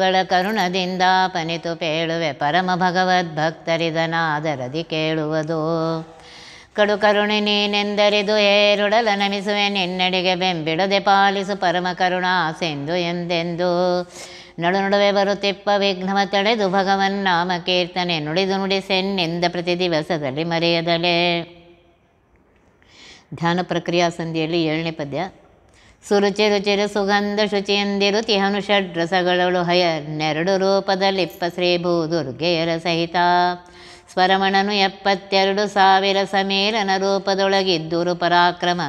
ಗಳ ಕರುಣದಿಂದ ಪನಿತು ಪೇಳುವೆ ಪರಮ ಭಗವದ್ ಭಕ್ತರಿದನಾದರದಿ ಕೇಳುವುದು ಕಡು ಕರುಣೆ ನೀನೆಂದರಿದು ಏರುಡಲ ನಮಿಸುವೆ ನಿನ್ನಡಿಗೆ ಬೆಂಬಿಡದೆ ಪಾಲಿಸು ಪರಮ ಕರುಣಾ ಎಂದೆಂದು ನಡು ನಡುವೆ ಬರುತ್ತಿಪ್ಪ ವಿಘ್ನವ ತಡೆದು ಭಗವನ್ ನಾಮ ಕೀರ್ತನೆ ನುಡಿದು ನುಡಿಸೆನ್ನೆಂದ ಪ್ರತಿ ದಿವಸದಲ್ಲಿ ಮರೆಯದಲೇ ಧ್ಯಾನ ಪ್ರಕ್ರಿಯಾ ಸಂಧಿಯಲ್ಲಿ ಏಳನೇ ಪದ್ಯ ಸುರುಚಿ ರುಚಿರು ಸುಗಂಧ ಶುಚಿಯಂದಿರು ತಿಹನು ಷಡ್ರಸಗಳು ಹಯ ರೂಪದ ರೂಪದಲ್ಲಿಪ್ಪ ಶ್ರೀ ದುರ್ಗೆಯರ ಸಹಿತ ಸ್ವರಮಣನು ಎಪ್ಪತ್ತೆರಡು ಸಾವಿರ ಸಮೇಲನ ರೂಪದೊಳಗಿದ್ದುರು ಪರಾಕ್ರಮ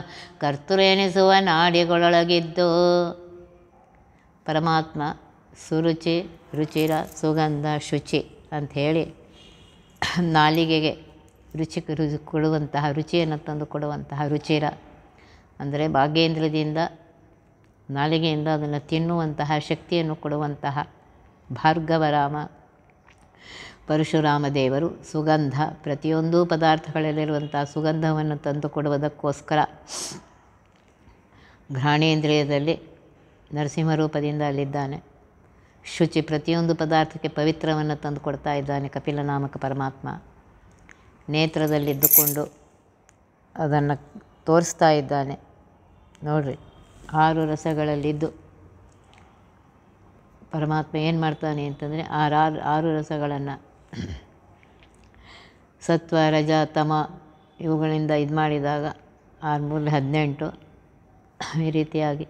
ಕರ್ತೃರೆನಿಸುವ ನಾಡಿಗಳೊಳಗಿದ್ದು ಪರಮಾತ್ಮ ಸುರುಚಿ ರುಚಿರ ಸುಗಂಧ ಶುಚಿ ಅಂಥೇಳಿ ನಾಲಿಗೆಗೆ ರುಚಿ ರುಚಿ ಕೊಡುವಂತಹ ರುಚಿಯನ್ನು ತಂದು ಕೊಡುವಂತಹ ರುಚಿರ ಅಂದರೆ ಭಾಗ್ಯೇಂದ್ರದಿಂದ ನಾಲಿಗೆಯಿಂದ ಅದನ್ನು ತಿನ್ನುವಂತಹ ಶಕ್ತಿಯನ್ನು ಕೊಡುವಂತಹ ಭಾರ್ಗವರಾಮ ಪರಶುರಾಮ ದೇವರು ಸುಗಂಧ ಪ್ರತಿಯೊಂದು ಪದಾರ್ಥಗಳಲ್ಲಿರುವಂತಹ ಸುಗಂಧವನ್ನು ತಂದು ಕೊಡುವುದಕ್ಕೋಸ್ಕರ ಘ್ರಾಣೇಂದ್ರಿಯದಲ್ಲಿ ನರಸಿಂಹರೂಪದಿಂದ ಅಲ್ಲಿದ್ದಾನೆ ಶುಚಿ ಪ್ರತಿಯೊಂದು ಪದಾರ್ಥಕ್ಕೆ ಪವಿತ್ರವನ್ನು ತಂದು ಕೊಡ್ತಾ ಇದ್ದಾನೆ ಕಪಿಲನಾಮಕ ಪರಮಾತ್ಮ ನೇತ್ರದಲ್ಲಿದ್ದುಕೊಂಡು ಅದನ್ನು ತೋರಿಸ್ತಾ ಇದ್ದಾನೆ ನೋಡ್ರಿ ಆರು ರಸಗಳಲ್ಲಿದ್ದು ಪರಮಾತ್ಮ ಏನು ಮಾಡ್ತಾನೆ ಅಂತಂದರೆ ಆರು ಆರು ಆರು ರಸಗಳನ್ನು ಸತ್ವ ರಜ ತಮ ಇವುಗಳಿಂದ ಇದು ಮಾಡಿದಾಗ ಆರು ಮೂರು ಹದಿನೆಂಟು ಈ ರೀತಿಯಾಗಿ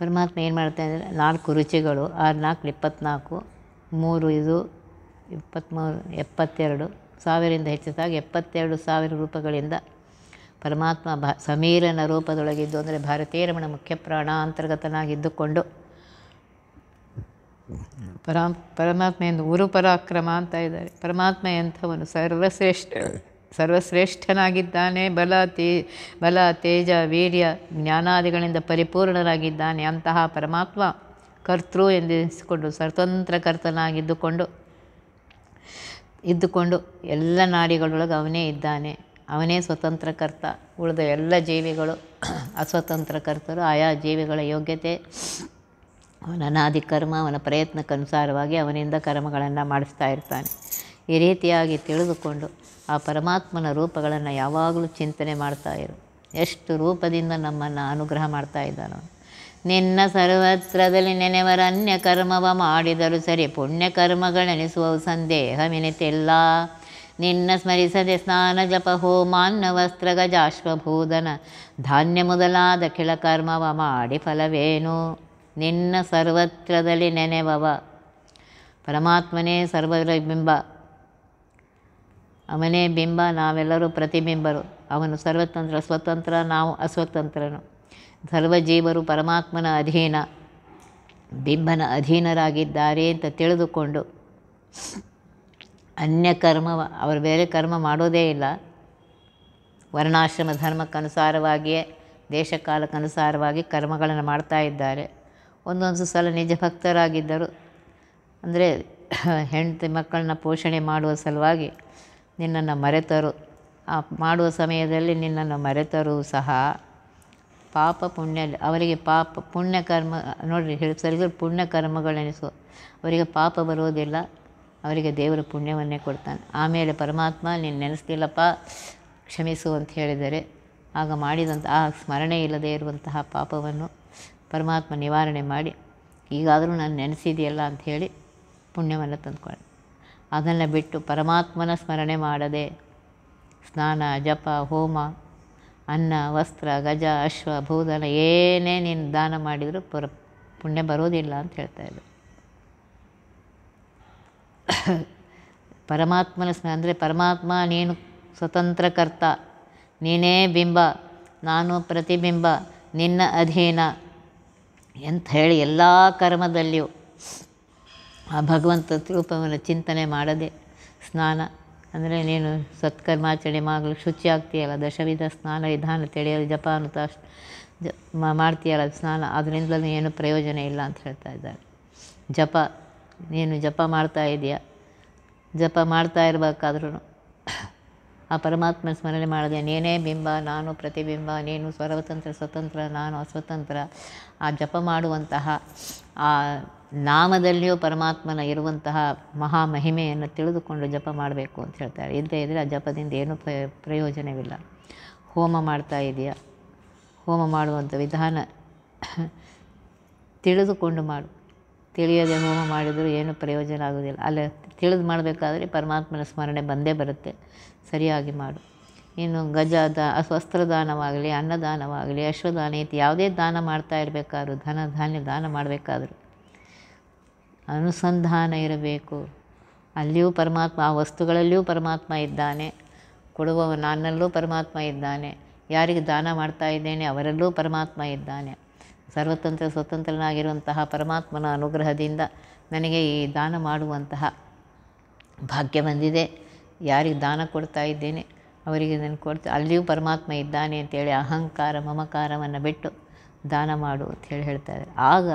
ಪರಮಾತ್ಮ ಏನು ಮಾಡ್ತಾನೆ ಅಂದರೆ ನಾಲ್ಕು ರುಚಿಗಳು ಆರು ನಾಲ್ಕು ಇಪ್ಪತ್ತ್ನಾಲ್ಕು ಮೂರು ಇದು ಇಪ್ಪತ್ತ್ಮೂರು ಎಪ್ಪತ್ತೆರಡು ಸಾವಿರದಿಂದ ಹೆಚ್ಚಿದಾಗ ಎಪ್ಪತ್ತೆರಡು ಸಾವಿರ ರೂಪಾಯಿಗಳಿಂದ ಪರಮಾತ್ಮ ಭ ಸಮೀರನ ರೂಪದೊಳಗಿದ್ದು ಅಂದರೆ ಭಾರತೀಯ ರಮಣ ಮುಖ್ಯ ಪ್ರಾಣ ಅಂತರ್ಗತನಾಗಿದ್ದುಕೊಂಡು ಪರಾ ಪರಮಾತ್ಮ ಎಂದು ಉರು ಪರಾಕ್ರಮ ಅಂತ ಇದ್ದಾರೆ ಪರಮಾತ್ಮ ಎಂಥವನು ಸರ್ವಶ್ರೇಷ್ಠ ಸರ್ವಶ್ರೇಷ್ಠನಾಗಿದ್ದಾನೆ ಬಲ ತೇ ಬಲ ತೇಜ ವೀರ್ಯ ಜ್ಞಾನಾದಿಗಳಿಂದ ಪರಿಪೂರ್ಣರಾಗಿದ್ದಾನೆ ಅಂತಹ ಪರಮಾತ್ಮ ಕರ್ತೃ ಎಂದೆನಿಸಿಕೊಂಡು ಸ್ವತಂತ್ರ ಕರ್ತನಾಗಿದ್ದುಕೊಂಡು ಇದ್ದುಕೊಂಡು ಎಲ್ಲ ನಾಡಿಗಳೊಳಗೆ ಅವನೇ ಇದ್ದಾನೆ ಅವನೇ ಸ್ವತಂತ್ರಕರ್ತ ಉಳಿದ ಎಲ್ಲ ಜೀವಿಗಳು ಅಸ್ವತಂತ್ರಕರ್ತರು ಆಯಾ ಜೀವಿಗಳ ಯೋಗ್ಯತೆ ಅವನ ಅನಾದಿ ಕರ್ಮ ಅವನ ಪ್ರಯತ್ನಕ್ಕನುಸಾರವಾಗಿ ಅವನಿಂದ ಕರ್ಮಗಳನ್ನು ಮಾಡಿಸ್ತಾ ಇರ್ತಾನೆ ಈ ರೀತಿಯಾಗಿ ತಿಳಿದುಕೊಂಡು ಆ ಪರಮಾತ್ಮನ ರೂಪಗಳನ್ನು ಯಾವಾಗಲೂ ಚಿಂತನೆ ಮಾಡ್ತಾ ಇರು ಎಷ್ಟು ರೂಪದಿಂದ ನಮ್ಮನ್ನು ಅನುಗ್ರಹ ಮಾಡ್ತಾ ನಿನ್ನ ಸರ್ವತ್ರದಲ್ಲಿ ಅನ್ಯ ಕರ್ಮವ ಮಾಡಿದರೂ ಸರಿ ಪುಣ್ಯಕರ್ಮಗಳೆನಿಸುವ ಸಂದೇಹ ಮಿನಿತಿಲ್ಲ ನಿನ್ನ ಸ್ಮರಿಸದೆ ಸ್ನಾನ ಜಪ ಹೋಮಾನ್ನ ವಸ್ತ್ರ ಗಜಾಶ್ವಭೂದನ ಧಾನ್ಯ ಮೊದಲಾದ ಕರ್ಮವ ಮಾಡಿ ಫಲವೇನು ನಿನ್ನ ಸರ್ವತ್ರದಲ್ಲಿ ನೆನೆವವ ಪರಮಾತ್ಮನೇ ಬಿಂಬ ಅವನೇ ಬಿಂಬ ನಾವೆಲ್ಲರೂ ಪ್ರತಿಬಿಂಬರು ಅವನು ಸರ್ವತಂತ್ರ ಸ್ವತಂತ್ರ ನಾವು ಅಸ್ವತಂತ್ರನು ಸರ್ವಜೀವರು ಪರಮಾತ್ಮನ ಅಧೀನ ಬಿಂಬನ ಅಧೀನರಾಗಿದ್ದಾರೆ ಅಂತ ತಿಳಿದುಕೊಂಡು ಅನ್ಯ ಕರ್ಮ ಅವರು ಬೇರೆ ಕರ್ಮ ಮಾಡೋದೇ ಇಲ್ಲ ವರ್ಣಾಶ್ರಮ ಧರ್ಮಕ್ಕನುಸಾರವಾಗಿಯೇ ದೇಶಕಾಲಕ್ಕನುಸಾರವಾಗಿ ಕರ್ಮಗಳನ್ನು ಮಾಡ್ತಾ ಇದ್ದಾರೆ ಒಂದೊಂದು ಸಲ ನಿಜ ಭಕ್ತರಾಗಿದ್ದರು ಅಂದರೆ ಹೆಂಡತಿ ಮಕ್ಕಳನ್ನ ಪೋಷಣೆ ಮಾಡುವ ಸಲುವಾಗಿ ನಿನ್ನನ್ನು ಮರೆತರು ಆ ಮಾಡುವ ಸಮಯದಲ್ಲಿ ನಿನ್ನನ್ನು ಮರೆತರು ಸಹ ಪಾಪ ಪುಣ್ಯ ಅವರಿಗೆ ಪಾಪ ಪುಣ್ಯ ಕರ್ಮ ನೋಡಿರಿ ಹೇಳಿ ಪುಣ್ಯ ಕರ್ಮಗಳೆನಿಸು ಅವರಿಗೆ ಪಾಪ ಬರೋದಿಲ್ಲ ಅವರಿಗೆ ದೇವರು ಪುಣ್ಯವನ್ನೇ ಕೊಡ್ತಾನೆ ಆಮೇಲೆ ಪರಮಾತ್ಮ ನೀನು ನೆನೆಸ್ತಿಲ್ಲಪ್ಪ ಕ್ಷಮಿಸು ಅಂತ ಹೇಳಿದರೆ ಆಗ ಮಾಡಿದಂಥ ಆ ಸ್ಮರಣೆ ಇಲ್ಲದೇ ಇರುವಂತಹ ಪಾಪವನ್ನು ಪರಮಾತ್ಮ ನಿವಾರಣೆ ಮಾಡಿ ಈಗಾದರೂ ನಾನು ನೆನೆಸಿದೆಯಲ್ಲ ಹೇಳಿ ಪುಣ್ಯವನ್ನು ತಂದುಕೊಳ್ಳಿ ಅದನ್ನು ಬಿಟ್ಟು ಪರಮಾತ್ಮನ ಸ್ಮರಣೆ ಮಾಡದೆ ಸ್ನಾನ ಜಪ ಹೋಮ ಅನ್ನ ವಸ್ತ್ರ ಗಜ ಅಶ್ವ ಭೂದನ ಏನೇ ನೀನು ದಾನ ಮಾಡಿದರೂ ಪುರ ಪುಣ್ಯ ಬರೋದಿಲ್ಲ ಅಂತ ಇದ್ದರು ಪರಮಾತ್ಮನ ಸ್ಮರಣೆ ಅಂದರೆ ಪರಮಾತ್ಮ ನೀನು ಸ್ವತಂತ್ರಕರ್ತ ನೀನೇ ಬಿಂಬ ನಾನು ಪ್ರತಿಬಿಂಬ ನಿನ್ನ ಅಧೀನ ಎಂತ ಹೇಳಿ ಎಲ್ಲ ಕರ್ಮದಲ್ಲಿಯೂ ಆ ಭಗವಂತ ರೂಪವನ್ನು ಚಿಂತನೆ ಮಾಡದೆ ಸ್ನಾನ ಅಂದರೆ ನೀನು ಸತ್ಕರ್ಮಾಚರಣೆ ಮಾಡಲು ಶುಚಿ ಆಗ್ತೀಯಲ್ಲ ದಶವಿಧ ಸ್ನಾನ ವಿಧಾನ ತಿಳಿಯಲು ಜಪಾನುತ ಜ ಮಾಡ್ತೀಯಲ್ಲ ಸ್ನಾನ ಅದರಿಂದಲೂ ಏನು ಪ್ರಯೋಜನ ಇಲ್ಲ ಅಂತ ಹೇಳ್ತಾ ಇದ್ದಾರೆ ಜಪ ನೀನು ಜಪ ಮಾಡ್ತಾ ಇದೆಯಾ ಜಪ ಮಾಡ್ತಾ ಇರಬೇಕಾದ್ರೂ ಆ ಪರಮಾತ್ಮ ಸ್ಮರಣೆ ಮಾಡಿದೆ ನೀನೇ ಬಿಂಬ ನಾನು ಪ್ರತಿಬಿಂಬ ನೀನು ಸ್ವರತಂತ್ರ ಸ್ವತಂತ್ರ ನಾನು ಅಸ್ವತಂತ್ರ ಆ ಜಪ ಮಾಡುವಂತಹ ಆ ನಾಮದಲ್ಲಿಯೂ ಪರಮಾತ್ಮನ ಇರುವಂತಹ ಮಹಾ ಮಹಿಮೆಯನ್ನು ತಿಳಿದುಕೊಂಡು ಜಪ ಮಾಡಬೇಕು ಅಂತ ಹೇಳ್ತಾರೆ ಇದ್ದೇ ಇದ್ದರೆ ಆ ಜಪದಿಂದ ಏನೂ ಪ್ರಯೋಜನವಿಲ್ಲ ಹೋಮ ಮಾಡ್ತಾ ಇದೆಯಾ ಹೋಮ ಮಾಡುವಂಥ ವಿಧಾನ ತಿಳಿದುಕೊಂಡು ಮಾಡು ತಿಳಿಯದೆ ಹೋಮ ಮಾಡಿದರೂ ಏನೂ ಪ್ರಯೋಜನ ಆಗೋದಿಲ್ಲ ಅಲ್ಲ ತಿಳಿದು ಮಾಡಬೇಕಾದ್ರೆ ಪರಮಾತ್ಮನ ಸ್ಮರಣೆ ಬಂದೇ ಬರುತ್ತೆ ಸರಿಯಾಗಿ ಮಾಡು ಇನ್ನು ಗಜ ದ ವಸ್ತ್ರದಾನವಾಗಲಿ ಅನ್ನದಾನವಾಗಲಿ ಅಶ್ವದಾನ ಇತಿ ಯಾವುದೇ ದಾನ ಮಾಡ್ತಾ ಇರಬೇಕಾದ್ರು ಧನ ಧಾನ್ಯ ದಾನ ಮಾಡಬೇಕಾದ್ರೂ ಅನುಸಂಧಾನ ಇರಬೇಕು ಅಲ್ಲಿಯೂ ಪರಮಾತ್ಮ ಆ ವಸ್ತುಗಳಲ್ಲಿಯೂ ಪರಮಾತ್ಮ ಇದ್ದಾನೆ ಕೊಡುವವ ನನ್ನಲ್ಲೂ ಪರಮಾತ್ಮ ಇದ್ದಾನೆ ಯಾರಿಗೆ ದಾನ ಮಾಡ್ತಾ ಇದ್ದೇನೆ ಅವರಲ್ಲೂ ಪರಮಾತ್ಮ ಇದ್ದಾನೆ ಸರ್ವತಂತ್ರ ಸ್ವತಂತ್ರನಾಗಿರುವಂತಹ ಪರಮಾತ್ಮನ ಅನುಗ್ರಹದಿಂದ ನನಗೆ ಈ ದಾನ ಮಾಡುವಂತಹ ಭಾಗ್ಯ ಬಂದಿದೆ ಯಾರಿಗೆ ದಾನ ಕೊಡ್ತಾ ಇದ್ದೇನೆ ಅವರಿಗೆ ನಾನು ಕೊಡ್ತಾ ಅಲ್ಲಿಯೂ ಪರಮಾತ್ಮ ಇದ್ದಾನೆ ಅಂತೇಳಿ ಅಹಂಕಾರ ಮಮಕಾರವನ್ನು ಬಿಟ್ಟು ದಾನ ಮಾಡು ಹೇಳಿ ಹೇಳ್ತಾರೆ ಆಗ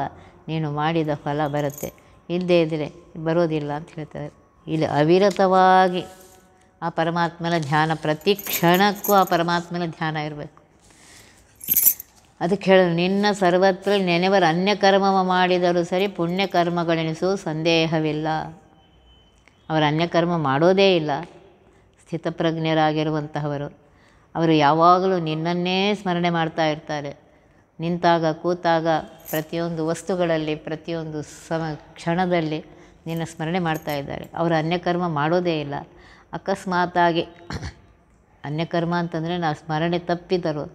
ನೀನು ಮಾಡಿದ ಫಲ ಬರುತ್ತೆ ಇಲ್ಲದೇ ಇದ್ದರೆ ಬರೋದಿಲ್ಲ ಅಂತ ಹೇಳ್ತಾರೆ ಇಲ್ಲಿ ಅವಿರತವಾಗಿ ಆ ಪರಮಾತ್ಮನ ಧ್ಯಾನ ಪ್ರತಿ ಕ್ಷಣಕ್ಕೂ ಆ ಪರಮಾತ್ಮನ ಧ್ಯಾನ ಇರಬೇಕು ಅದಕ್ಕೆ ಹೇಳಲು ನಿನ್ನ ಸರ್ವತ್ರ ನೆನೆವರ ಕರ್ಮ ಮಾಡಿದರೂ ಸರಿ ಪುಣ್ಯಕರ್ಮಗಳೆನಿಸು ಸಂದೇಹವಿಲ್ಲ ಅವರು ಅನ್ಯಕರ್ಮ ಮಾಡೋದೇ ಇಲ್ಲ ಸ್ಥಿತಪ್ರಜ್ಞರಾಗಿರುವಂತಹವರು ಅವರು ಯಾವಾಗಲೂ ನಿನ್ನನ್ನೇ ಸ್ಮರಣೆ ಮಾಡ್ತಾ ಇರ್ತಾರೆ ನಿಂತಾಗ ಕೂತಾಗ ಪ್ರತಿಯೊಂದು ವಸ್ತುಗಳಲ್ಲಿ ಪ್ರತಿಯೊಂದು ಸಮ ಕ್ಷಣದಲ್ಲಿ ನಿನ್ನ ಸ್ಮರಣೆ ಮಾಡ್ತಾ ಇದ್ದಾರೆ ಅವರು ಅನ್ಯಕರ್ಮ ಮಾಡೋದೇ ಇಲ್ಲ ಅಕಸ್ಮಾತಾಗಿ ಅನ್ಯಕರ್ಮ ಅಂತಂದರೆ ನಾವು ಸ್ಮರಣೆ ತಪ್ಪಿದರು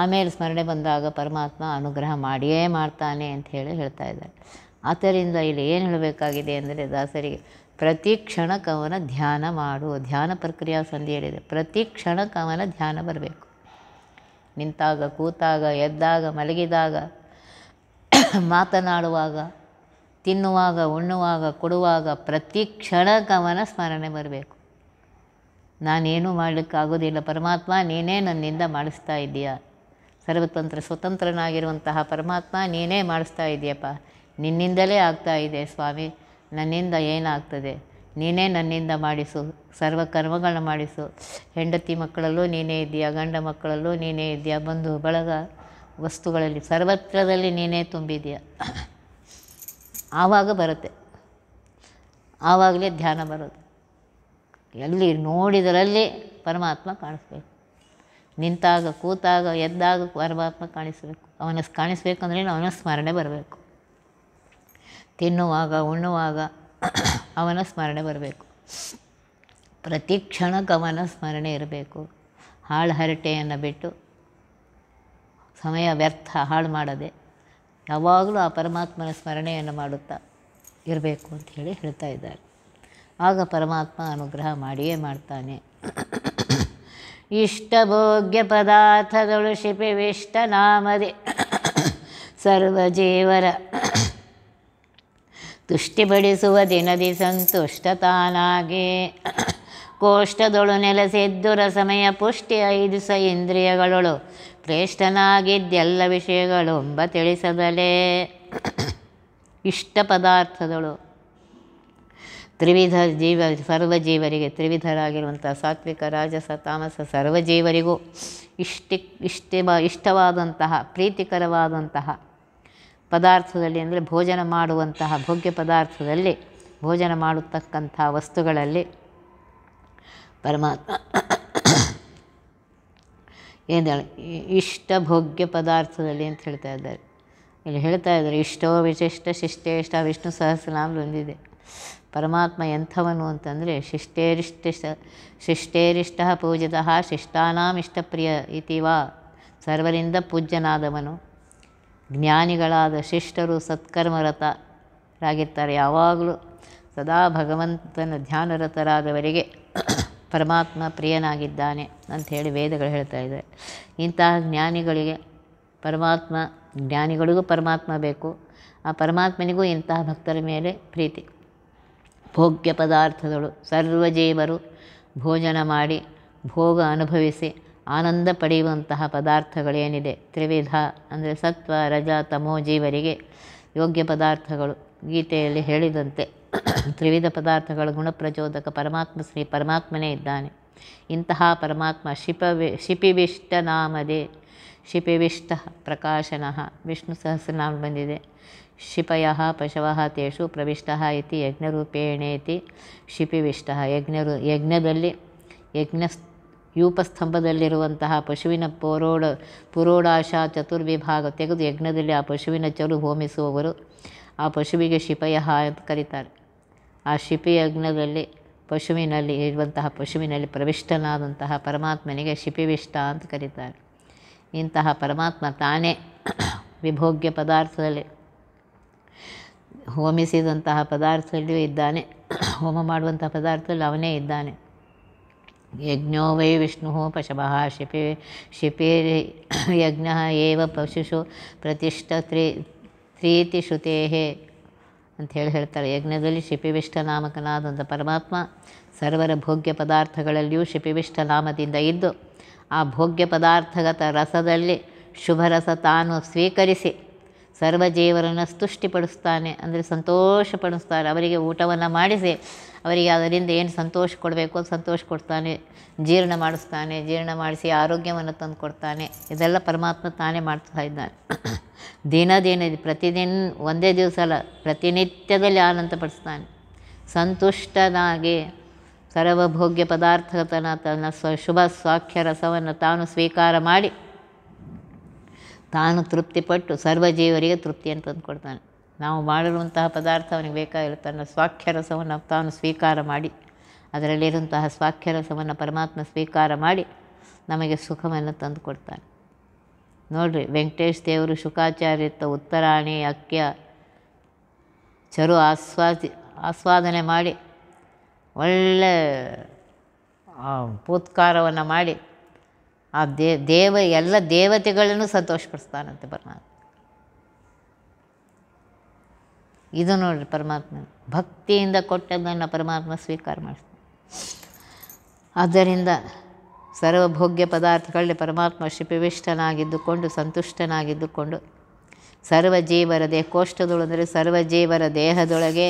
ಆಮೇಲೆ ಸ್ಮರಣೆ ಬಂದಾಗ ಪರಮಾತ್ಮ ಅನುಗ್ರಹ ಮಾಡಿಯೇ ಮಾಡ್ತಾನೆ ಅಂತ ಹೇಳಿ ಹೇಳ್ತಾ ಇದ್ದಾರೆ ಆದ್ದರಿಂದ ಇಲ್ಲಿ ಏನು ಹೇಳಬೇಕಾಗಿದೆ ಅಂದರೆ ದಾಸರಿಗೆ ಪ್ರತಿ ಕವನ ಧ್ಯಾನ ಮಾಡು ಧ್ಯಾನ ಪ್ರಕ್ರಿಯೆ ಸಂಧಿ ಹೇಳಿದೆ ಪ್ರತಿ ಕವನ ಧ್ಯಾನ ಬರಬೇಕು ನಿಂತಾಗ ಕೂತಾಗ ಎದ್ದಾಗ ಮಲಗಿದಾಗ ಮಾತನಾಡುವಾಗ ತಿನ್ನುವಾಗ ಉಣ್ಣುವಾಗ ಕೊಡುವಾಗ ಪ್ರತಿ ಕವನ ಸ್ಮರಣೆ ಬರಬೇಕು ನಾನೇನೂ ಮಾಡಲಿಕ್ಕಾಗೋದಿಲ್ಲ ಪರಮಾತ್ಮ ನೀನೇ ನನ್ನಿಂದ ಮಾಡಿಸ್ತಾ ಇದ್ದೀಯಾ ಸರ್ವತಂತ್ರ ಸ್ವತಂತ್ರನಾಗಿರುವಂತಹ ಪರಮಾತ್ಮ ನೀನೇ ಮಾಡಿಸ್ತಾ ಇದೆಯಪ್ಪ ನಿನ್ನಿಂದಲೇ ಆಗ್ತಾ ಇದೆ ಸ್ವಾಮಿ ನನ್ನಿಂದ ಏನಾಗ್ತದೆ ನೀನೇ ನನ್ನಿಂದ ಮಾಡಿಸು ಸರ್ವ ಕರ್ಮಗಳನ್ನ ಮಾಡಿಸು ಹೆಂಡತಿ ಮಕ್ಕಳಲ್ಲೂ ನೀನೇ ಇದೆಯಾ ಗಂಡ ಮಕ್ಕಳಲ್ಲೂ ನೀನೇ ಇದೆಯಾ ಬಂಧು ಬಳಗ ವಸ್ತುಗಳಲ್ಲಿ ಸರ್ವತ್ರದಲ್ಲಿ ನೀನೇ ತುಂಬಿದೆಯಾ ಆವಾಗ ಬರುತ್ತೆ ಆವಾಗಲೇ ಧ್ಯಾನ ಬರೋದು ಎಲ್ಲಿ ನೋಡಿದರಲ್ಲಿ ಪರಮಾತ್ಮ ಕಾಣಿಸ್ಬೇಕು ನಿಂತಾಗ ಕೂತಾಗ ಎದ್ದಾಗ ಪರಮಾತ್ಮ ಕಾಣಿಸಬೇಕು ಅವನ ಕಾಣಿಸ್ಬೇಕಂದ್ರೆ ಅವನ ಸ್ಮರಣೆ ಬರಬೇಕು ತಿನ್ನುವಾಗ ಉಣ್ಣುವಾಗ ಅವನ ಸ್ಮರಣೆ ಬರಬೇಕು ಪ್ರತಿ ಕ್ಷಣಕ್ಕೆ ಸ್ಮರಣೆ ಇರಬೇಕು ಹಾಳು ಹರಟೆಯನ್ನು ಬಿಟ್ಟು ಸಮಯ ವ್ಯರ್ಥ ಹಾಳು ಮಾಡದೆ ಯಾವಾಗಲೂ ಆ ಪರಮಾತ್ಮನ ಸ್ಮರಣೆಯನ್ನು ಮಾಡುತ್ತಾ ಇರಬೇಕು ಅಂತ ಹೇಳಿ ಹೇಳ್ತಾ ಇದ್ದಾರೆ ಆಗ ಪರಮಾತ್ಮ ಅನುಗ್ರಹ ಮಾಡಿಯೇ ಮಾಡ್ತಾನೆ ಇಷ್ಟಭೋಗ್ಯ ಪದಾರ್ಥಗಳು ಶಿಪಿವಿಷ್ಟ ನಾಮದಿ ಸರ್ವಜೀವರ ತುಷ್ಟಿಪಡಿಸುವ ದಿನದಿ ಸಂತುಷ್ಟ ತಾನಾಗಿ ಕೋಷ್ಟದೊಳು ನೆಲೆಸಿದ್ದುರ ಸಮಯ ಪುಷ್ಟಿ ಐದು ಸ ಇಂದ್ರಿಯಗಳು ಶ್ರೇಷ್ಠನಾಗಿದ್ದೆಲ್ಲ ವಿಷಯಗಳು ತಿಳಿಸದಲೇ ಇಷ್ಟ ಪದಾರ್ಥಗಳು ತ್ರಿವಿಧ ಜೀವ ಸರ್ವಜೀವರಿಗೆ ತ್ರಿವಿಧರಾಗಿರುವಂಥ ಸಾತ್ವಿಕ ರಾಜಸ ತಾಮಸ ಸರ್ವಜೀವರಿಗೂ ಇಷ್ಟಿ ಇಷ್ಟೇ ಇಷ್ಟವಾದಂತಹ ಪ್ರೀತಿಕರವಾದಂತಹ ಪದಾರ್ಥದಲ್ಲಿ ಅಂದರೆ ಭೋಜನ ಮಾಡುವಂತಹ ಭೋಗ್ಯ ಪದಾರ್ಥದಲ್ಲಿ ಭೋಜನ ಮಾಡತಕ್ಕಂಥ ವಸ್ತುಗಳಲ್ಲಿ ಪರಮಾತ್ಮ ಏನು ಇಷ್ಟ ಭೋಗ್ಯ ಪದಾರ್ಥದಲ್ಲಿ ಅಂತ ಹೇಳ್ತಾ ಇದ್ದಾರೆ ಇಲ್ಲಿ ಹೇಳ್ತಾ ಇದ್ದಾರೆ ಇಷ್ಟೋ ವಿಶಿಷ್ಟ ಶಿಷ್ಟೇಷ್ಟ ವಿಷ್ಣು ಸಹಸ್ರನಾಮ ಹೊಂದಿದೆ ಪರಮಾತ್ಮ ಎಂಥವನು ಅಂತಂದರೆ ಶಿಷ್ಟೇರಿಷ್ಟ ಶಿಷ್ಟೇರಿಷ್ಟ ಪೂಜಿತಃ ಶಿಷ್ಟಾನಾಂ ಇಷ್ಟಪ್ರಿಯ ಇತಿವಾ ಸರ್ವರಿಂದ ಪೂಜ್ಯನಾದವನು ಜ್ಞಾನಿಗಳಾದ ಶಿಷ್ಟರು ಸತ್ಕರ್ಮರತರಾಗಿರ್ತಾರೆ ಯಾವಾಗಲೂ ಸದಾ ಭಗವಂತನ ಧ್ಯಾನರತರಾದವರಿಗೆ ಪರಮಾತ್ಮ ಪ್ರಿಯನಾಗಿದ್ದಾನೆ ಅಂಥೇಳಿ ವೇದಗಳು ಹೇಳ್ತಾ ಇದ್ದಾರೆ ಇಂತಹ ಜ್ಞಾನಿಗಳಿಗೆ ಪರಮಾತ್ಮ ಜ್ಞಾನಿಗಳಿಗೂ ಪರಮಾತ್ಮ ಬೇಕು ಆ ಪರಮಾತ್ಮನಿಗೂ ಇಂತಹ ಭಕ್ತರ ಮೇಲೆ ಪ್ರೀತಿ ಭೋಗ್ಯ ಪದಾರ್ಥಗಳು ಸರ್ವಜೀವರು ಭೋಜನ ಮಾಡಿ ಭೋಗ ಅನುಭವಿಸಿ ಆನಂದ ಪಡೆಯುವಂತಹ ಪದಾರ್ಥಗಳೇನಿದೆ ತ್ರಿವಿಧ ಅಂದರೆ ಸತ್ವ ರಜ ತಮೋ ಜೀವರಿಗೆ ಯೋಗ್ಯ ಪದಾರ್ಥಗಳು ಗೀತೆಯಲ್ಲಿ ಹೇಳಿದಂತೆ ತ್ರಿವಿಧ ಪದಾರ್ಥಗಳ ಗುಣಪ್ರಚೋದಕ ಪರಮಾತ್ಮ ಶ್ರೀ ಪರಮಾತ್ಮನೇ ಇದ್ದಾನೆ ಇಂತಹ ಪರಮಾತ್ಮ ಶಿಪವಿ ಶಿಪಿವಿಷ್ಟ ನಾಮದೇ ಶಿಪಿವಿಷ್ಟ ಪ್ರಕಾಶನಃ ವಿಷ್ಣು ಸಹಸ್ರನಾಮ ಬಂದಿದೆ ಶಿಪಯಃ ಪಶವಃ ತೇಷು ಪ್ರವಿಷ್ಟಃ ಇತಿ ಯಜ್ಞರೂಪೇಣೇತಿ ಕ್ಷಿಪಿವಿಷ್ಟಃ ಯಜ್ಞರು ಯಜ್ಞದಲ್ಲಿ ಯಜ್ಞ ಯೂಪಸ್ತಂಭದಲ್ಲಿರುವಂತಹ ಪಶುವಿನ ಪೋರೋಡ ಪುರೋಡಾಶ ಚತುರ್ವಿಭಾಗ ತೆಗೆದು ಯಜ್ಞದಲ್ಲಿ ಆ ಪಶುವಿನ ಚಲು ಹೋಮಿಸುವವರು ಆ ಪಶುವಿಗೆ ಶಿಪಯಃ ಅಂತ ಕರೀತಾರೆ ಆ ಶಿಪಿ ಯಜ್ಞದಲ್ಲಿ ಪಶುವಿನಲ್ಲಿ ಇರುವಂತಹ ಪಶುವಿನಲ್ಲಿ ಪ್ರವಿಷ್ಟನಾದಂತಹ ಪರಮಾತ್ಮನಿಗೆ ಶಿಪಿವಿಷ್ಟ ಅಂತ ಕರೀತಾರೆ ಇಂತಹ ಪರಮಾತ್ಮ ತಾನೇ ವಿಭೋಗ್ಯ ಪದಾರ್ಥದಲ್ಲಿ ಹೋಮಿಸಿದಂತಹ ಪದಾರ್ಥದಲ್ಲಿಯೂ ಇದ್ದಾನೆ ಹೋಮ ಮಾಡುವಂತಹ ಪದಾರ್ಥದಲ್ಲಿ ಅವನೇ ಇದ್ದಾನೆ ಯಜ್ಞೋ ವೈ ವಿಷ್ಣು ಪಶವಃ ಶಿಪಿ ಶಿಪಿರಿ ಯಜ್ಞ ಏವ ಪಶುಷು ಪ್ರತಿಷ್ಠ ತ್ರೀ ತ್ರೀತಿ ಶ್ರುತೇಹೇ ಅಂತ ಹೇಳಿ ಹೇಳ್ತಾರೆ ಯಜ್ಞದಲ್ಲಿ ಶಿಪಿವಿಷ್ಟ ನಾಮಕನಾದಂಥ ಪರಮಾತ್ಮ ಸರ್ವರ ಭೋಗ್ಯ ಪದಾರ್ಥಗಳಲ್ಲಿಯೂ ಶಿಪಿವಿಷ್ಟ ನಾಮದಿಂದ ಇದ್ದು ಆ ಭೋಗ್ಯ ಪದಾರ್ಥಗತ ರಸದಲ್ಲಿ ಶುಭರಸ ತಾನು ಸ್ವೀಕರಿಸಿ ಸರ್ವಜೀವರನ್ನು ಸ್ತುಷ್ಟಿಪಡಿಸ್ತಾನೆ ಅಂದರೆ ಸಂತೋಷ ಪಡಿಸ್ತಾರೆ ಅವರಿಗೆ ಊಟವನ್ನು ಮಾಡಿಸಿ ಅವರಿಗೆ ಅದರಿಂದ ಏನು ಸಂತೋಷ ಕೊಡಬೇಕು ಅದು ಸಂತೋಷ ಕೊಡ್ತಾನೆ ಜೀರ್ಣ ಮಾಡಿಸ್ತಾನೆ ಜೀರ್ಣ ಮಾಡಿಸಿ ಆರೋಗ್ಯವನ್ನು ತಂದು ಕೊಡ್ತಾನೆ ಇದೆಲ್ಲ ಪರಮಾತ್ಮ ತಾನೇ ಮಾಡ್ತಾ ಇದ್ದಾನೆ ದಿನ ದಿನ ಪ್ರತಿದಿನ ಒಂದೇ ದಿವಸ ಅಲ್ಲ ಪ್ರತಿನಿತ್ಯದಲ್ಲಿ ಪಡಿಸ್ತಾನೆ ಸಂತುಷ್ಟನಾಗಿ ಸರ್ವಭೋಗ್ಯ ಪದಾರ್ಥತನ ತನ್ನ ಸ್ವ ಶುಭ ಸ್ವಾಖ್ಯ ರಸವನ್ನು ತಾನು ಸ್ವೀಕಾರ ಮಾಡಿ ತಾನು ತೃಪ್ತಿಪಟ್ಟು ಸರ್ವಜೀವರಿಗೆ ತೃಪ್ತಿಯನ್ನು ತಂದುಕೊಡ್ತಾನೆ ನಾವು ಮಾಡಿರುವಂತಹ ಪದಾರ್ಥ ಅವನಿಗೆ ಬೇಕಾಗಿಲ್ಲ ತನ್ನ ಸ್ವಾಖ್ಯರಸವನ್ನು ತಾನು ಸ್ವೀಕಾರ ಮಾಡಿ ಅದರಲ್ಲಿರುವಂತಹ ಸ್ವಾಖ್ಯರಸವನ್ನು ಪರಮಾತ್ಮ ಸ್ವೀಕಾರ ಮಾಡಿ ನಮಗೆ ಸುಖವನ್ನು ತಂದು ಕೊಡ್ತಾನೆ ನೋಡಿರಿ ವೆಂಕಟೇಶ್ ದೇವರು ಶುಕಾಚಾರ್ಯತ್ತ ಉತ್ತರಾಣಿ ಅಕ್ಯ ಚರು ಆಸ್ವಾದಿ ಆಸ್ವಾದನೆ ಮಾಡಿ ಒಳ್ಳೆ ಪೂತ್ಕಾರವನ್ನು ಮಾಡಿ ಆ ದೇ ದೇವ ಎಲ್ಲ ದೇವತೆಗಳನ್ನು ಸಂತೋಷಪಡಿಸ್ತಾನಂತೆ ಪರಮಾತ್ಮ ಇದು ನೋಡ್ರಿ ಪರಮಾತ್ಮ ಭಕ್ತಿಯಿಂದ ಕೊಟ್ಟದ್ದನ್ನು ಪರಮಾತ್ಮ ಸ್ವೀಕಾರ ಮಾಡಿಸ್ತಾನೆ ಆದ್ದರಿಂದ ಸರ್ವಭೋಗ್ಯ ಪದಾರ್ಥಗಳಲ್ಲಿ ಪರಮಾತ್ಮ ಶಿಪಿವಿಷ್ಟನಾಗಿದ್ದುಕೊಂಡು ಸಂತುಷ್ಟನಾಗಿದ್ದುಕೊಂಡು ಸರ್ವ ಜೀವರ ದೇಹ ಕೋಷ್ಟದೊಳಂದರೆ ಸರ್ವಜೀವರ ದೇಹದೊಳಗೆ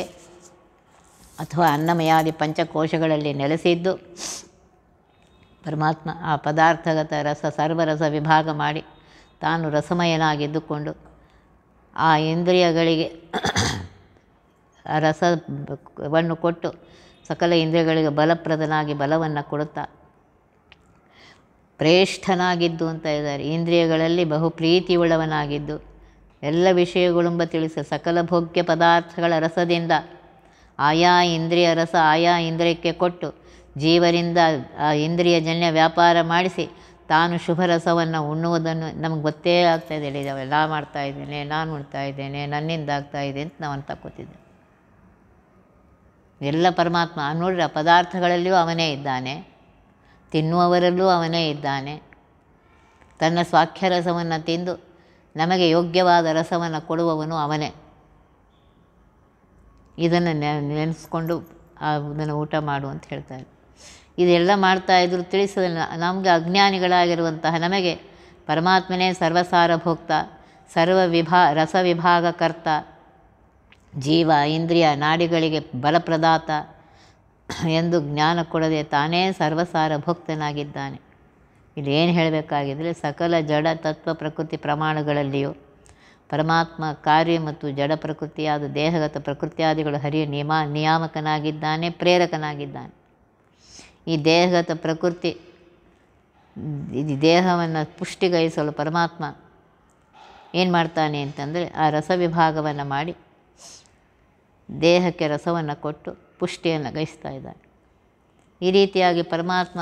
ಅಥವಾ ಅನ್ನಮಯಾದಿ ಪಂಚಕೋಶಗಳಲ್ಲಿ ನೆಲೆಸಿದ್ದು ಪರಮಾತ್ಮ ಆ ಪದಾರ್ಥಗತ ರಸ ಸರ್ವರಸ ವಿಭಾಗ ಮಾಡಿ ತಾನು ರಸಮಯನಾಗಿದ್ದುಕೊಂಡು ಆ ಇಂದ್ರಿಯಗಳಿಗೆ ರಸವನ್ನು ಕೊಟ್ಟು ಸಕಲ ಇಂದ್ರಿಯಗಳಿಗೆ ಬಲಪ್ರದನಾಗಿ ಬಲವನ್ನು ಕೊಡುತ್ತಾ ಪ್ರೇಷ್ಠನಾಗಿದ್ದು ಅಂತ ಇದ್ದಾರೆ ಇಂದ್ರಿಯಗಳಲ್ಲಿ ಬಹು ಪ್ರೀತಿಯುಳ್ಳವನಾಗಿದ್ದು ಎಲ್ಲ ವಿಷಯಗಳುಂಬ ತಿಳಿಸ ಸಕಲ ಭೋಗ್ಯ ಪದಾರ್ಥಗಳ ರಸದಿಂದ ಆಯಾ ಇಂದ್ರಿಯ ರಸ ಆಯಾ ಇಂದ್ರಿಯಕ್ಕೆ ಕೊಟ್ಟು ಜೀವರಿಂದ ಆ ಜನ್ಯ ವ್ಯಾಪಾರ ಮಾಡಿಸಿ ತಾನು ರಸವನ್ನು ಉಣ್ಣುವುದನ್ನು ನಮ್ಗೆ ಗೊತ್ತೇ ಆಗ್ತಾ ಇದೆ ನಾ ಮಾಡ್ತಾ ಇದ್ದೇನೆ ನಾನು ಉಣ್ತಾ ಇದ್ದೇನೆ ನನ್ನಿಂದ ಆಗ್ತಾ ಇದೆ ಅಂತ ನಾವು ತಕ್ಕೋತಿದ್ದೆ ಎಲ್ಲ ಪರಮಾತ್ಮ ನೋಡ್ರಿ ಆ ಪದಾರ್ಥಗಳಲ್ಲಿಯೂ ಅವನೇ ಇದ್ದಾನೆ ತಿನ್ನುವವರಲ್ಲೂ ಅವನೇ ಇದ್ದಾನೆ ತನ್ನ ಸ್ವಾಖ್ಯ ರಸವನ್ನು ತಿಂದು ನಮಗೆ ಯೋಗ್ಯವಾದ ರಸವನ್ನು ಕೊಡುವವನು ಅವನೇ ಇದನ್ನು ನೆನೆಸ್ಕೊಂಡು ಅದನ್ನು ಊಟ ಮಾಡು ಅಂತ ಹೇಳ್ತಾರೆ ಇದೆಲ್ಲ ಮಾಡ್ತಾ ಇದ್ರು ತಿಳಿಸೋದಿಲ್ಲ ನಮಗೆ ಅಜ್ಞಾನಿಗಳಾಗಿರುವಂತಹ ನಮಗೆ ಪರಮಾತ್ಮನೇ ಸರ್ವಸಾರಭೋಕ್ತ ಸರ್ವ ವಿಭಾ ವಿಭಾಗಕರ್ತ ಜೀವ ಇಂದ್ರಿಯ ನಾಡಿಗಳಿಗೆ ಬಲಪ್ರದಾತ ಎಂದು ಜ್ಞಾನ ಕೊಡದೆ ತಾನೇ ಸರ್ವಸಾರಭೋಕ್ತನಾಗಿದ್ದಾನೆ ಇಲ್ಲೇನು ಹೇಳಬೇಕಾಗಿದ್ದರೆ ಸಕಲ ಜಡ ತತ್ವ ಪ್ರಕೃತಿ ಪ್ರಮಾಣಗಳಲ್ಲಿಯೂ ಪರಮಾತ್ಮ ಕಾರ್ಯ ಮತ್ತು ಜಡ ಪ್ರಕೃತಿಯಾದ ದೇಹಗತ ಪ್ರಕೃತಿಯಾದಿಗಳು ಹರಿಯ ನಿಯಮ ನಿಯಾಮಕನಾಗಿದ್ದಾನೆ ಪ್ರೇರಕನಾಗಿದ್ದಾನೆ ಈ ದೇಹದ ಪ್ರಕೃತಿ ಇದು ದೇಹವನ್ನು ಪುಷ್ಟಿಗೈಸಲು ಪರಮಾತ್ಮ ಏನು ಮಾಡ್ತಾನೆ ಅಂತಂದರೆ ಆ ರಸ ವಿಭಾಗವನ್ನು ಮಾಡಿ ದೇಹಕ್ಕೆ ರಸವನ್ನು ಕೊಟ್ಟು ಪುಷ್ಟಿಯನ್ನು ಗೈಸ್ತಾ ಇದ್ದಾನೆ ಈ ರೀತಿಯಾಗಿ ಪರಮಾತ್ಮ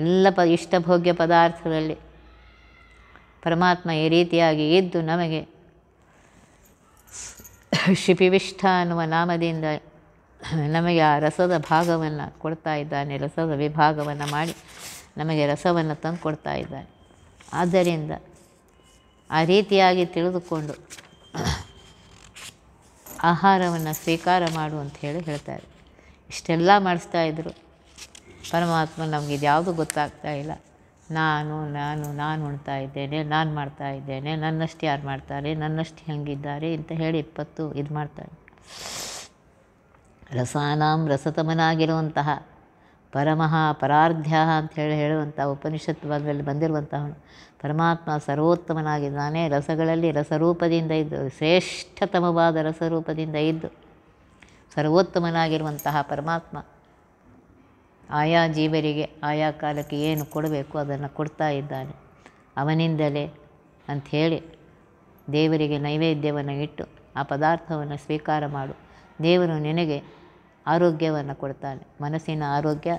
ಎಲ್ಲ ಪ ಇಷ್ಟಭೋಗ್ಯ ಪದಾರ್ಥದಲ್ಲಿ ಪರಮಾತ್ಮ ಈ ರೀತಿಯಾಗಿ ಇದ್ದು ನಮಗೆ ಶಿಪಿವಿಷ್ಠ ಅನ್ನುವ ನಾಮದಿಂದ ನಮಗೆ ಆ ರಸದ ಭಾಗವನ್ನು ಕೊಡ್ತಾ ಇದ್ದಾನೆ ರಸದ ವಿಭಾಗವನ್ನು ಮಾಡಿ ನಮಗೆ ರಸವನ್ನು ತಂದು ಕೊಡ್ತಾ ಇದ್ದಾನೆ ಆದ್ದರಿಂದ ಆ ರೀತಿಯಾಗಿ ತಿಳಿದುಕೊಂಡು ಆಹಾರವನ್ನು ಸ್ವೀಕಾರ ಮಾಡು ಅಂತ ಹೇಳಿ ಹೇಳ್ತಾರೆ ಇಷ್ಟೆಲ್ಲ ಮಾಡಿಸ್ತಾ ಇದ್ದರು ಪರಮಾತ್ಮ ನಮಗಿದ್ಯಾವುದು ಗೊತ್ತಾಗ್ತಾ ಇಲ್ಲ ನಾನು ನಾನು ನಾನು ಉಣ್ತಾ ಇದ್ದೇನೆ ನಾನು ಮಾಡ್ತಾ ಇದ್ದೇನೆ ನನ್ನಷ್ಟು ಯಾರು ಮಾಡ್ತಾರೆ ನನ್ನಷ್ಟು ಹೆಂಗಿದ್ದಾರೆ ಅಂತ ಹೇಳಿ ಇಪ್ಪತ್ತು ಇದು ಮಾಡ್ತಾರೆ ರಸಾನಾಂ ರಸತಮನಾಗಿರುವಂತಹ ಪರಮಃ ಪರಾರ್ಧ್ಯ ಹೇಳಿ ಹೇಳುವಂಥ ಉಪನಿಷತ್ ಭಾಗದಲ್ಲಿ ಬಂದಿರುವಂತಹವನು ಪರಮಾತ್ಮ ಸರ್ವೋತ್ತಮನಾಗಿದ್ದಾನೆ ರಸಗಳಲ್ಲಿ ರಸರೂಪದಿಂದ ಇದ್ದು ಶ್ರೇಷ್ಠತಮವಾದ ರಸರೂಪದಿಂದ ಇದ್ದು ಸರ್ವೋತ್ತಮನಾಗಿರುವಂತಹ ಪರಮಾತ್ಮ ಆಯಾ ಜೀವರಿಗೆ ಆಯಾ ಕಾಲಕ್ಕೆ ಏನು ಕೊಡಬೇಕು ಅದನ್ನು ಕೊಡ್ತಾ ಇದ್ದಾನೆ ಅವನಿಂದಲೇ ಅಂಥೇಳಿ ದೇವರಿಗೆ ನೈವೇದ್ಯವನ್ನು ಇಟ್ಟು ಆ ಪದಾರ್ಥವನ್ನು ಸ್ವೀಕಾರ ಮಾಡು ದೇವರು ನಿನಗೆ ಆರೋಗ್ಯವನ್ನು ಕೊಡ್ತಾನೆ ಮನಸ್ಸಿನ ಆರೋಗ್ಯ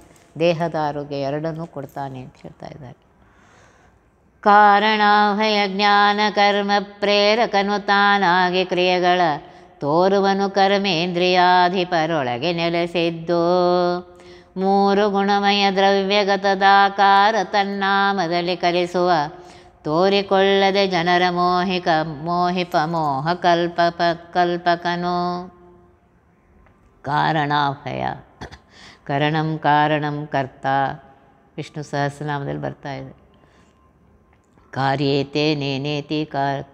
ದೇಹದ ಆರೋಗ್ಯ ಎರಡನ್ನೂ ಕೊಡ್ತಾನೆ ಅಂತ ಹೇಳ್ತಾ ಇದ್ದಾರೆ ಕಾರಣಾಭಯ ಜ್ಞಾನ ಕರ್ಮ ಪ್ರೇರಕನು ತಾನಾಗಿ ಕ್ರಿಯೆಗಳ ತೋರುವನು ಕರ್ಮೇಂದ್ರಿಯಾಧಿಪರೊಳಗೆ ನೆಲೆಸಿದ್ದು ಮೂರು ಗುಣಮಯ ದ್ರವ್ಯಗತದಾಕಾರ ತನ್ನಾಮದಲ್ಲಿ ಕಲಿಸುವ ತೋರಿಕೊಳ್ಳದೆ ಜನರ ಮೋಹಿಕ ಮೋಹಿಪ ಮೋಹ ಕಲ್ಪ ಕಲ್ಪಕನು ಕಾರಣಾಭಯ ಕರಣಂ ಕಾರಣಂ ಕರ್ತ ವಿಷ್ಣು ಸಹಸ್ರನಾಮದಲ್ಲಿ ಬರ್ತಾ ಇದೆ ಕಾರ್ಯೇತೆ ನೇನೇತಿ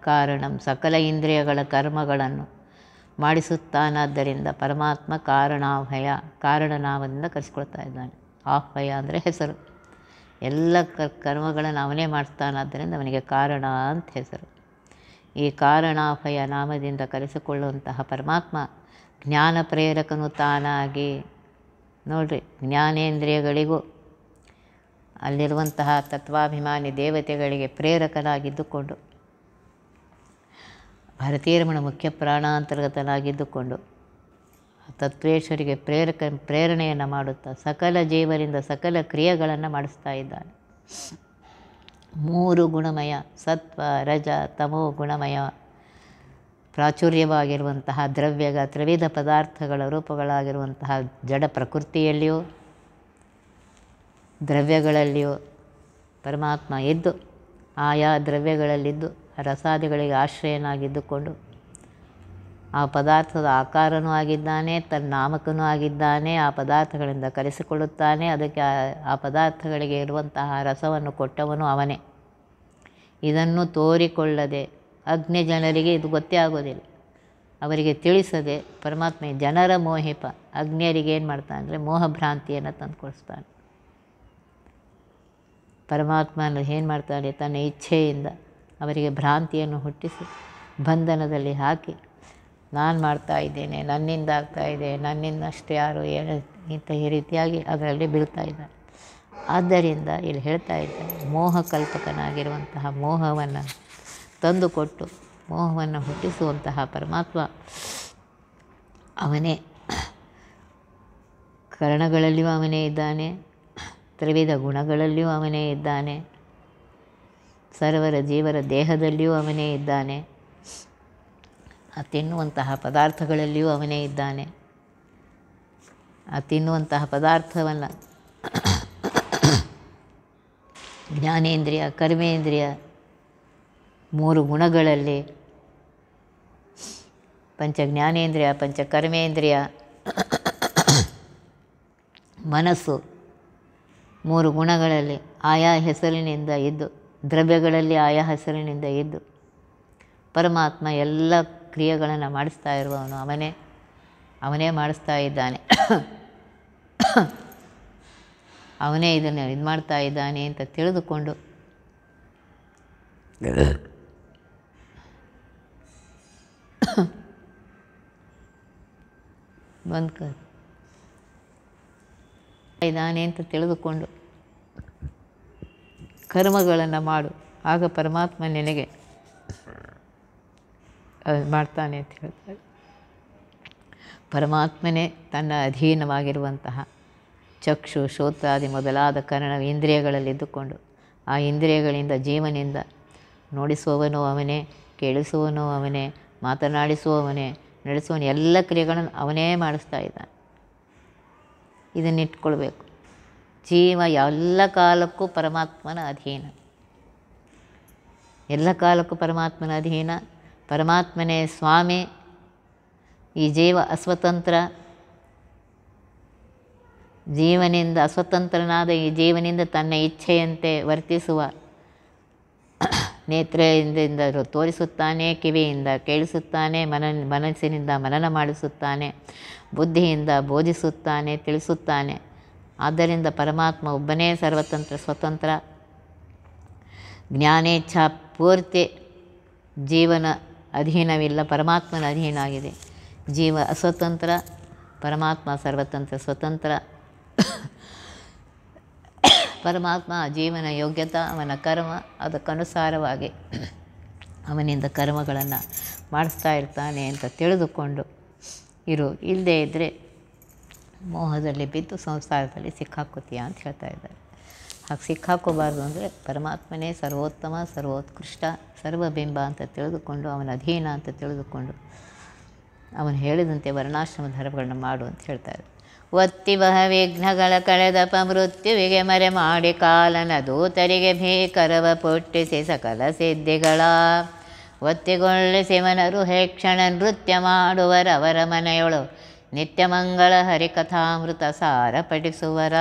ಕಾರಣಂ ಸಕಲ ಇಂದ್ರಿಯಗಳ ಕರ್ಮಗಳನ್ನು ಮಾಡಿಸುತ್ತಾನಾದ್ದರಿಂದ ಪರಮಾತ್ಮ ಕಾರಣಾಭಯ ಕಾರಣನಾಮದಿಂದ ಕರೆಸ್ಕೊಳ್ತಾ ಇದ್ದಾನೆ ಆಹ್ವಯ ಅಂದರೆ ಹೆಸರು ಎಲ್ಲ ಕರ್ಮಗಳನ್ನು ಅವನೇ ಮಾಡ್ತಾನಾದ್ದರಿಂದ ಅವನಿಗೆ ಕಾರಣ ಅಂತ ಹೆಸರು ಈ ಕಾರಣಾಭಯ ನಾಮದಿಂದ ಕರೆಸಿಕೊಳ್ಳುವಂತಹ ಪರಮಾತ್ಮ ಜ್ಞಾನ ಪ್ರೇರಕನು ತಾನಾಗಿ ನೋಡ್ರಿ ಜ್ಞಾನೇಂದ್ರಿಯಗಳಿಗೂ ಅಲ್ಲಿರುವಂತಹ ತತ್ವಾಭಿಮಾನಿ ದೇವತೆಗಳಿಗೆ ಪ್ರೇರಕನಾಗಿದ್ದುಕೊಂಡು ಭರತೀರಮಣ ಮುಖ್ಯ ಪ್ರಾಣಾಂತರ್ಗತನಾಗಿದ್ದುಕೊಂಡು ತತ್ವೇಶ್ವರಿಗೆ ಪ್ರೇರಕ ಪ್ರೇರಣೆಯನ್ನು ಮಾಡುತ್ತಾ ಸಕಲ ಜೀವರಿಂದ ಸಕಲ ಕ್ರಿಯೆಗಳನ್ನು ಮಾಡಿಸ್ತಾ ಇದ್ದಾನೆ ಮೂರು ಗುಣಮಯ ಸತ್ವ ರಜ ತಮೋ ಗುಣಮಯ ಪ್ರಾಚುರ್ಯವಾಗಿರುವಂತಹ ದ್ರವ್ಯಗ ತ್ರಿವಿಧ ಪದಾರ್ಥಗಳ ರೂಪಗಳಾಗಿರುವಂತಹ ಜಡ ಪ್ರಕೃತಿಯಲ್ಲಿಯೂ ದ್ರವ್ಯಗಳಲ್ಲಿಯೂ ಪರಮಾತ್ಮ ಇದ್ದು ಆಯಾ ದ್ರವ್ಯಗಳಲ್ಲಿದ್ದು ರಸಾದಿಗಳಿಗೆ ಆಶ್ರಯನಾಗಿದ್ದುಕೊಂಡು ಆ ಪದಾರ್ಥದ ಆಕಾರನೂ ಆಗಿದ್ದಾನೆ ತನ್ನ ನಾಮಕನೂ ಆಗಿದ್ದಾನೆ ಆ ಪದಾರ್ಥಗಳಿಂದ ಕರೆಸಿಕೊಳ್ಳುತ್ತಾನೆ ಅದಕ್ಕೆ ಆ ಪದಾರ್ಥಗಳಿಗೆ ಇರುವಂತಹ ರಸವನ್ನು ಕೊಟ್ಟವನು ಅವನೇ ಇದನ್ನು ತೋರಿಕೊಳ್ಳದೆ ಅಗ್ನಿ ಜನರಿಗೆ ಇದು ಗೊತ್ತೇ ಆಗೋದಿಲ್ಲ ಅವರಿಗೆ ತಿಳಿಸದೆ ಪರಮಾತ್ಮ ಜನರ ಮೋಹಿಪ ಅಗ್ನಿಯರಿಗೆ ಏನು ಮಾಡ್ತಾನೆ ಅಂದರೆ ಮೋಹಭ್ರಾಂತಿಯನ್ನು ತಂದುಕೊಡಿಸ್ತಾನೆ ಪರಮಾತ್ಮನ ಏನು ಮಾಡ್ತಾನೆ ತನ್ನ ಇಚ್ಛೆಯಿಂದ ಅವರಿಗೆ ಭ್ರಾಂತಿಯನ್ನು ಹುಟ್ಟಿಸಿ ಬಂಧನದಲ್ಲಿ ಹಾಕಿ ನಾನು ಮಾಡ್ತಾ ಇದ್ದೇನೆ ನನ್ನಿಂದ ಆಗ್ತಾ ಇದೆ ನನ್ನಿಂದಷ್ಟು ಯಾರು ಏನು ಇಂಥ ಈ ರೀತಿಯಾಗಿ ಅದರಲ್ಲಿ ಬೀಳ್ತಾ ಇದ್ದಾರೆ ಆದ್ದರಿಂದ ಇಲ್ಲಿ ಹೇಳ್ತಾ ಇದ್ದಾರೆ ಮೋಹ ಕಲ್ಪಕನಾಗಿರುವಂತಹ ಮೋಹವನ್ನು ತಂದುಕೊಟ್ಟು ಮೋಹವನ್ನು ಹುಟ್ಟಿಸುವಂತಹ ಪರಮಾತ್ಮ ಅವನೇ ಕರ್ಣಗಳಲ್ಲಿಯೂ ಅವನೇ ಇದ್ದಾನೆ ತ್ರಿವಿಧ ಗುಣಗಳಲ್ಲಿಯೂ ಅವನೇ ಇದ್ದಾನೆ ಸರ್ವರ ಜೀವರ ದೇಹದಲ್ಲಿಯೂ ಅವನೇ ಇದ್ದಾನೆ ಆ ತಿನ್ನುವಂತಹ ಪದಾರ್ಥಗಳಲ್ಲಿಯೂ ಅವನೇ ಇದ್ದಾನೆ ಆ ತಿನ್ನುವಂತಹ ಪದಾರ್ಥವನ್ನು ಜ್ಞಾನೇಂದ್ರಿಯ ಕರ್ಮೇಂದ್ರಿಯ ಮೂರು ಗುಣಗಳಲ್ಲಿ ಪಂಚ ಜ್ಞಾನೇಂದ್ರಿಯ ಪಂಚ ಮನಸ್ಸು ಮೂರು ಗುಣಗಳಲ್ಲಿ ಆಯಾ ಹೆಸರಿನಿಂದ ಇದ್ದು ದ್ರವ್ಯಗಳಲ್ಲಿ ಆಯಾ ಹೆಸರಿನಿಂದ ಇದ್ದು ಪರಮಾತ್ಮ ಎಲ್ಲ ಕ್ರಿಯೆಗಳನ್ನು ಮಾಡಿಸ್ತಾ ಇರುವವನು ಅವನೇ ಅವನೇ ಮಾಡಿಸ್ತಾ ಇದ್ದಾನೆ ಅವನೇ ಇದನ್ನು ಇದು ಮಾಡ್ತಾ ಇದ್ದಾನೆ ಅಂತ ತಿಳಿದುಕೊಂಡು ಬಂದು ಅಂತ ತಿಳಿದುಕೊಂಡು ಕರ್ಮಗಳನ್ನು ಮಾಡು ಆಗ ಪರಮಾತ್ಮ ನಿನಗೆ ಮಾಡ್ತಾನೆ ಅಂತ ಹೇಳ್ತಾಳೆ ಪರಮಾತ್ಮನೇ ತನ್ನ ಅಧೀನವಾಗಿರುವಂತಹ ಚಕ್ಷು ಶ್ರೋತ್ರಾದಿ ಮೊದಲಾದ ಕರ್ಣ ಇಂದ್ರಿಯಗಳಲ್ಲಿದ್ದುಕೊಂಡು ಆ ಇಂದ್ರಿಯಗಳಿಂದ ಜೀವನಿಂದ ನೋಡಿಸುವವನು ಅವನೇ ಕೇಳಿಸುವವನು ಅವನೇ ಮಾತನಾಡಿಸುವವನೇ ನಡೆಸುವವನೇ ಎಲ್ಲ ಕ್ರಿಯೆಗಳನ್ನು ಅವನೇ ಮಾಡಿಸ್ತಾ ಇದ್ದಾನೆ ಇದನ್ನಿಟ್ಕೊಳ್ಬೇಕು ಜೀವ ಎಲ್ಲ ಕಾಲಕ್ಕೂ ಪರಮಾತ್ಮನ ಅಧೀನ ಎಲ್ಲ ಕಾಲಕ್ಕೂ ಪರಮಾತ್ಮನ ಅಧೀನ ಪರಮಾತ್ಮನೇ ಸ್ವಾಮಿ ಈ ಜೀವ ಅಸ್ವತಂತ್ರ ಜೀವನಿಂದ ಅಸ್ವತಂತ್ರನಾದ ಈ ಜೀವನಿಂದ ತನ್ನ ಇಚ್ಛೆಯಂತೆ ವರ್ತಿಸುವ ನೇತ್ರೆಯಿಂದ ತೋರಿಸುತ್ತಾನೆ ಕಿವಿಯಿಂದ ಕೇಳಿಸುತ್ತಾನೆ ಮನ ಮನಸ್ಸಿನಿಂದ ಮನನ ಮಾಡಿಸುತ್ತಾನೆ ಬುದ್ಧಿಯಿಂದ ಬೋಧಿಸುತ್ತಾನೆ ತಿಳಿಸುತ್ತಾನೆ ಆದ್ದರಿಂದ ಪರಮಾತ್ಮ ಒಬ್ಬನೇ ಸರ್ವತಂತ್ರ ಸ್ವತಂತ್ರ ಜ್ಞಾನೇಚ್ಛಾ ಪೂರ್ತಿ ಜೀವನ ಅಧೀನವಿಲ್ಲ ಪರಮಾತ್ಮನ ಅಧೀನ ಆಗಿದೆ ಜೀವ ಅಸ್ವತಂತ್ರ ಪರಮಾತ್ಮ ಸರ್ವತಂತ್ರ ಸ್ವತಂತ್ರ ಪರಮಾತ್ಮ ಜೀವನ ಯೋಗ್ಯತ ಅವನ ಕರ್ಮ ಅದಕ್ಕನುಸಾರವಾಗಿ ಅವನಿಂದ ಕರ್ಮಗಳನ್ನು ಮಾಡಿಸ್ತಾ ಇರ್ತಾನೆ ಅಂತ ತಿಳಿದುಕೊಂಡು ಇರು ಇಲ್ಲದೇ ಇದ್ದರೆ ಮೋಹದಲ್ಲಿ ಬಿದ್ದು ಸಂಸಾರದಲ್ಲಿ ಸಿಕ್ಕಾಕೋತೀಯ ಅಂತ ಹೇಳ್ತಾ ಇದ್ದಾರೆ ಹಾಗೆ ಸಿಕ್ಕಾಕೋಬಾರ್ದು ಅಂದರೆ ಪರಮಾತ್ಮನೇ ಸರ್ವೋತ್ತಮ ಸರ್ವೋತ್ಕೃಷ್ಟ ಸರ್ವಬಿಂಬ ಅಂತ ತಿಳಿದುಕೊಂಡು ಅವನ ಅಧೀನ ಅಂತ ತಿಳಿದುಕೊಂಡು ಅವನು ಹೇಳಿದಂತೆ ವರ್ಣಾಶ್ರಮ ಧರ್ಮಗಳನ್ನ ಮಾಡು ಅಂತ ಹೇಳ್ತಾ ಇದ್ದಾರೆ ಒತ್ತಿ ಬಹ ವಿಘ್ನಗಳ ಕಳೆದಪ ಮೃತ್ಯುವಿಗೆ ಮರೆ ಮಾಡಿ ಕಾಲನ ದೂತರಿಗೆ ಭೀಕರವ ಪುಟ್ಟಿಸಿ ಸಕಲ ಸಿದ್ಧಿಗಳ ಒತ್ತಿಗೊಳ್ಳಿಸಿ ಮನರು ಹೇಕ್ಷಣ ನೃತ್ಯ ಮಾಡುವರವರ ಮನೆಯೊಳು ನಿತ್ಯ ಮಂಗಳ ಹರಿಕಥಾಮೃತ ಸಾರ ಪಡಿಸುವರ